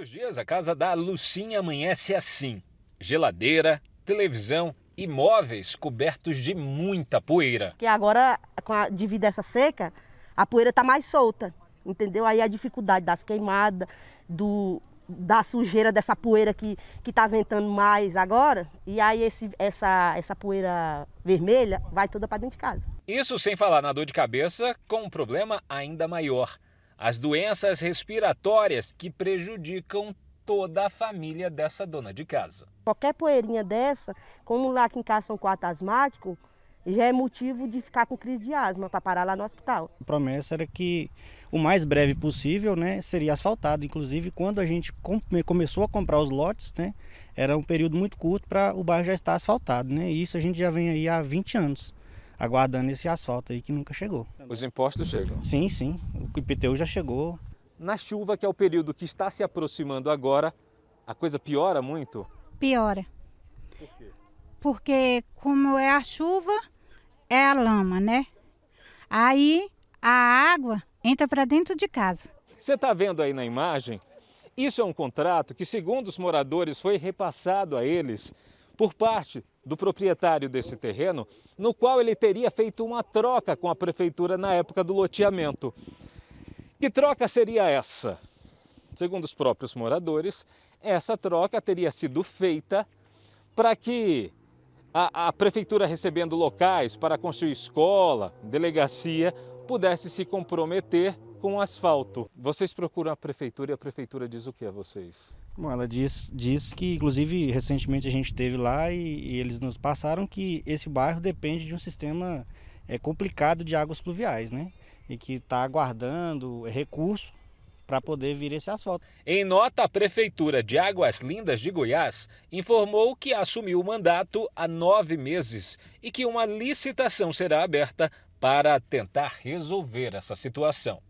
os dias a casa da Lucinha amanhece assim: geladeira, televisão e móveis cobertos de muita poeira. E agora, com a, devido a essa seca, a poeira está mais solta, entendeu? Aí a dificuldade das queimadas, do, da sujeira dessa poeira que que está ventando mais agora e aí esse, essa essa poeira vermelha vai toda para dentro de casa. Isso sem falar na dor de cabeça com um problema ainda maior as doenças respiratórias que prejudicam toda a família dessa dona de casa. Qualquer poeirinha dessa, como lá aqui em casa são quatro asmáticos, já é motivo de ficar com crise de asma para parar lá no hospital. A promessa era que o mais breve possível, né, seria asfaltado. Inclusive, quando a gente come, começou a comprar os lotes, né, era um período muito curto para o bairro já estar asfaltado, né? E isso a gente já vem aí há 20 anos aguardando esse asfalto aí que nunca chegou. Os impostos chegam? Sim, sim o IPTU já chegou. Na chuva, que é o período que está se aproximando agora, a coisa piora muito? Piora. Por quê? Porque como é a chuva, é a lama, né? Aí a água entra para dentro de casa. Você está vendo aí na imagem? Isso é um contrato que, segundo os moradores, foi repassado a eles por parte do proprietário desse terreno, no qual ele teria feito uma troca com a prefeitura na época do loteamento. Que troca seria essa? Segundo os próprios moradores, essa troca teria sido feita para que a, a, prefeitura recebendo locais para construir escola, delegacia, pudesse se comprometer com o asfalto. Vocês procuram a prefeitura e a prefeitura diz o que a vocês? Bom, ela diz, diz que, inclusive, recentemente a gente teve lá e, e eles nos passaram que esse bairro depende de um sistema é, complicado de águas pluviais, né? e que está aguardando recurso para poder vir esse asfalto. Em nota, a Prefeitura de Águas Lindas de Goiás informou que assumiu o mandato há nove meses e que uma licitação será aberta para tentar resolver essa situação.